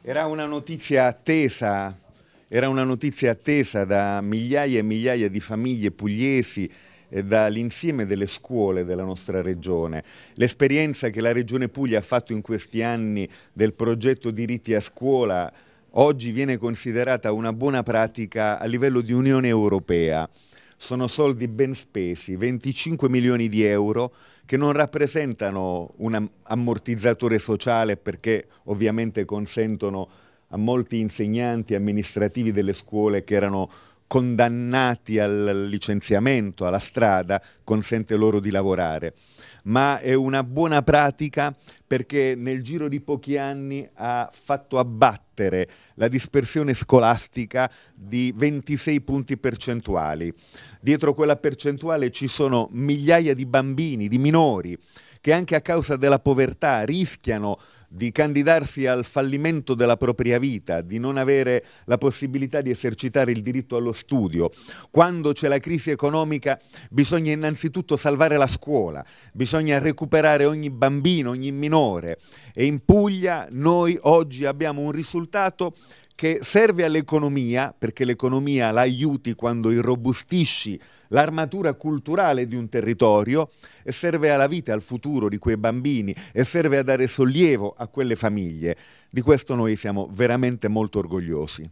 Era una notizia attesa, era una notizia attesa da migliaia e migliaia di famiglie pugliesi e dall'insieme delle scuole della nostra regione. L'esperienza che la Regione Puglia ha fatto in questi anni del progetto diritti a scuola oggi viene considerata una buona pratica a livello di Unione Europea sono soldi ben spesi, 25 milioni di euro che non rappresentano un ammortizzatore sociale perché ovviamente consentono a molti insegnanti amministrativi delle scuole che erano condannati al licenziamento, alla strada, consente loro di lavorare, ma è una buona pratica perché nel giro di pochi anni ha fatto abbattere la dispersione scolastica di 26 punti percentuali. Dietro quella percentuale ci sono migliaia di bambini, di minori che anche a causa della povertà rischiano di candidarsi al fallimento della propria vita, di non avere la possibilità di esercitare il diritto allo studio. Quando c'è la crisi economica bisogna innanzitutto salvare la scuola, bisogna recuperare ogni bambino, ogni minore e in Puglia noi oggi abbiamo un risultato che serve all'economia, perché l'economia la aiuti quando irrobustisci l'armatura culturale di un territorio e serve alla vita, e al futuro di quei bambini e serve a dare sollievo a quelle famiglie. Di questo noi siamo veramente molto orgogliosi.